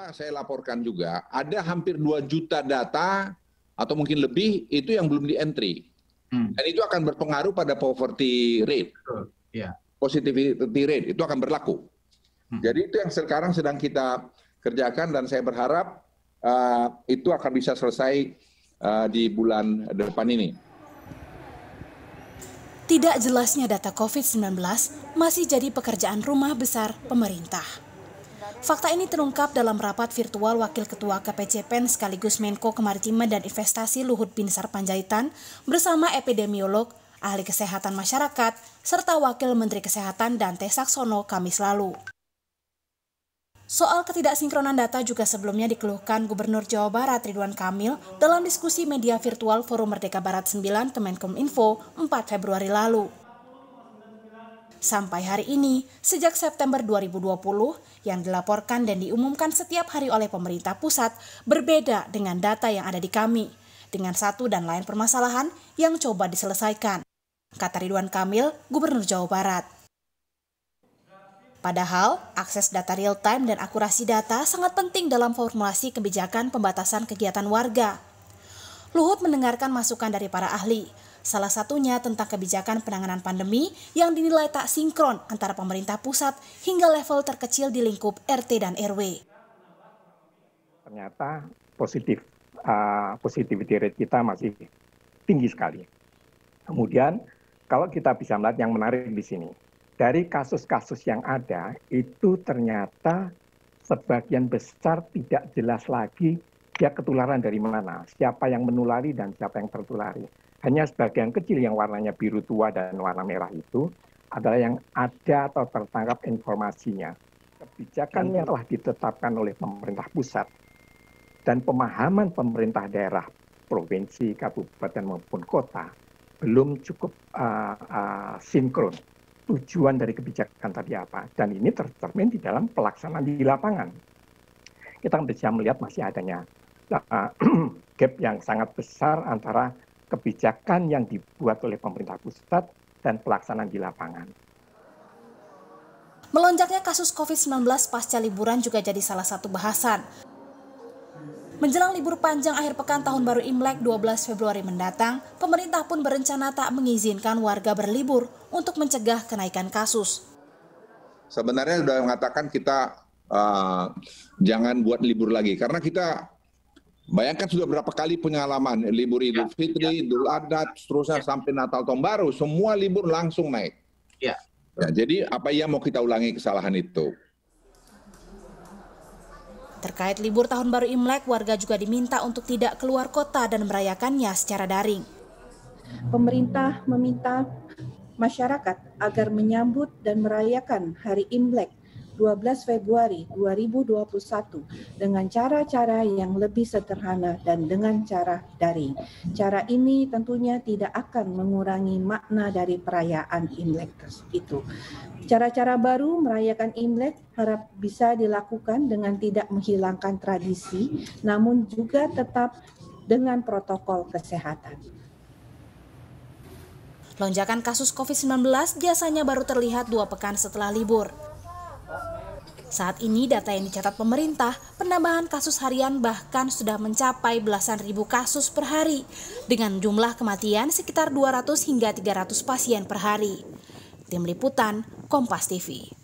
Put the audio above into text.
apa saya laporkan juga ada hampir 2 juta data atau mungkin lebih itu yang belum di entry. Hmm. Dan itu akan berpengaruh pada poverty rate. Iya. Positivity rate itu akan berlaku. Hmm. Jadi itu yang sekarang sedang kita kerjakan dan saya berharap uh, itu akan bisa selesai uh, di bulan depan ini. Tidak jelasnya data COVID-19 masih jadi pekerjaan rumah besar pemerintah. Fakta ini terungkap dalam rapat virtual Wakil Ketua KPCPEN sekaligus Menko Kemaritiman dan Investasi Luhut Binsar Panjaitan bersama epidemiolog, ahli kesehatan masyarakat, serta Wakil Menteri Kesehatan Dante Saksono Kamis lalu. Soal ketidaksinkronan data juga sebelumnya dikeluhkan Gubernur Jawa Barat Ridwan Kamil dalam diskusi media virtual Forum Merdeka Barat 9 Info 4 Februari lalu. Sampai hari ini, sejak September 2020 yang dilaporkan dan diumumkan setiap hari oleh pemerintah pusat berbeda dengan data yang ada di kami, dengan satu dan lain permasalahan yang coba diselesaikan. Kata Ridwan Kamil, Gubernur Jawa Barat. Padahal, akses data real time dan akurasi data sangat penting dalam formulasi kebijakan pembatasan kegiatan warga. Luhut mendengarkan masukan dari para ahli, Salah satunya tentang kebijakan penanganan pandemi yang dinilai tak sinkron antara pemerintah pusat hingga level terkecil di lingkup RT dan RW. Ternyata positif, uh, positivity rate kita masih tinggi sekali. Kemudian kalau kita bisa melihat yang menarik di sini, dari kasus-kasus yang ada itu ternyata sebagian besar tidak jelas lagi dia ketularan dari mana, siapa yang menulari dan siapa yang tertulari hanya sebagian kecil yang warnanya biru tua dan warna merah itu adalah yang ada atau tertangkap informasinya. Kebijakan yang telah ditetapkan oleh pemerintah pusat dan pemahaman pemerintah daerah, provinsi, kabupaten maupun kota belum cukup uh, uh, sinkron tujuan dari kebijakan tadi apa dan ini tercermin di dalam pelaksanaan di lapangan kita bisa melihat masih adanya uh, gap yang sangat besar antara kebijakan yang dibuat oleh pemerintah pusat dan pelaksanaan di lapangan. Melonjaknya kasus COVID-19 pasca liburan juga jadi salah satu bahasan. Menjelang libur panjang akhir pekan tahun baru Imlek 12 Februari mendatang, pemerintah pun berencana tak mengizinkan warga berlibur untuk mencegah kenaikan kasus. Sebenarnya sudah mengatakan kita uh, jangan buat libur lagi karena kita Bayangkan sudah berapa kali pengalaman libur Idul ya, Fitri, ya. Idul Adha, seterusnya ya. sampai Natal tahun baru, semua libur langsung naik. Ya. Nah, jadi apa yang mau kita ulangi kesalahan itu? Terkait libur tahun baru Imlek, warga juga diminta untuk tidak keluar kota dan merayakannya secara daring. Pemerintah meminta masyarakat agar menyambut dan merayakan hari Imlek 12 Februari 2021 dengan cara-cara yang lebih sederhana dan dengan cara daring. Cara ini tentunya tidak akan mengurangi makna dari perayaan Imlek itu. Cara-cara baru merayakan Imlek harap bisa dilakukan dengan tidak menghilangkan tradisi, namun juga tetap dengan protokol kesehatan. Lonjakan kasus COVID-19 biasanya baru terlihat dua pekan setelah libur. Saat ini data yang dicatat pemerintah, penambahan kasus harian bahkan sudah mencapai belasan ribu kasus per hari dengan jumlah kematian sekitar 200 hingga 300 pasien per hari. Tim Liputan, Kompas TV.